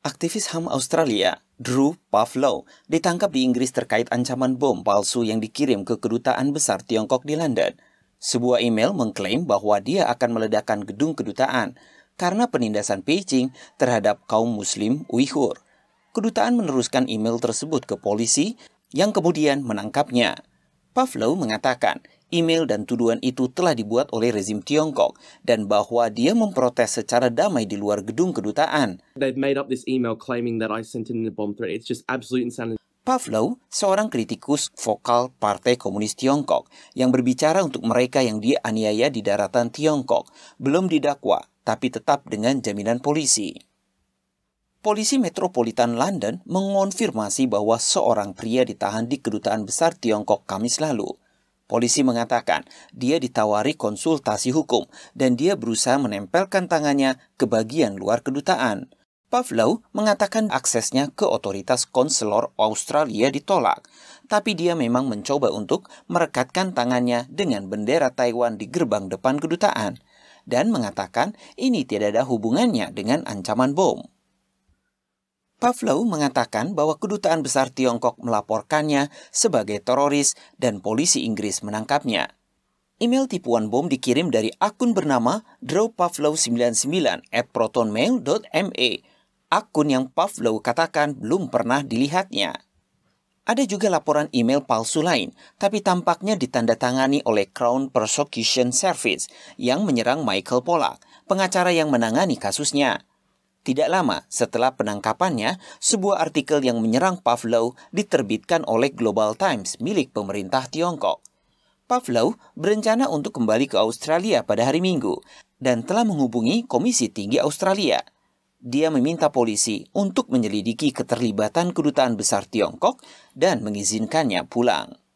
Aktivis HAM Australia, Drew Pavlow, ditangkap di Inggris terkait ancaman bom palsu yang dikirim ke kedutaan besar Tiongkok di London. Sebuah email mengklaim bahwa dia akan meledakkan gedung kedutaan karena penindasan Beijing terhadap kaum muslim Uighur. Kedutaan meneruskan email tersebut ke polisi yang kemudian menangkapnya. Pavlow mengatakan, email dan tuduhan itu telah dibuat oleh rezim Tiongkok dan bahwa dia memprotes secara damai di luar gedung kedutaan. Pavlov, seorang kritikus vokal Partai Komunis Tiongkok yang berbicara untuk mereka yang dianiaya di daratan Tiongkok, belum didakwa tapi tetap dengan jaminan polisi. Polisi Metropolitan London mengonfirmasi bahwa seorang pria ditahan di kedutaan besar Tiongkok Kamis lalu. Polisi mengatakan dia ditawari konsultasi hukum dan dia berusaha menempelkan tangannya ke bagian luar kedutaan. Pavlov mengatakan aksesnya ke otoritas konselor Australia ditolak, tapi dia memang mencoba untuk merekatkan tangannya dengan bendera Taiwan di gerbang depan kedutaan dan mengatakan ini tidak ada hubungannya dengan ancaman bom. Pavlov mengatakan bahwa kedutaan besar Tiongkok melaporkannya sebagai teroris dan polisi Inggris menangkapnya. Email tipuan bom dikirim dari akun bernama drawpavlov99 at protonmail.me, akun yang Pavlov katakan belum pernah dilihatnya. Ada juga laporan email palsu lain, tapi tampaknya ditandatangani oleh Crown Prosecution Service yang menyerang Michael Pollack, pengacara yang menangani kasusnya. Tidak lama setelah penangkapannya, sebuah artikel yang menyerang Pavlov diterbitkan oleh Global Times milik pemerintah Tiongkok. Pavlov berencana untuk kembali ke Australia pada hari Minggu dan telah menghubungi Komisi Tinggi Australia. Dia meminta polisi untuk menyelidiki keterlibatan kedutaan besar Tiongkok dan mengizinkannya pulang.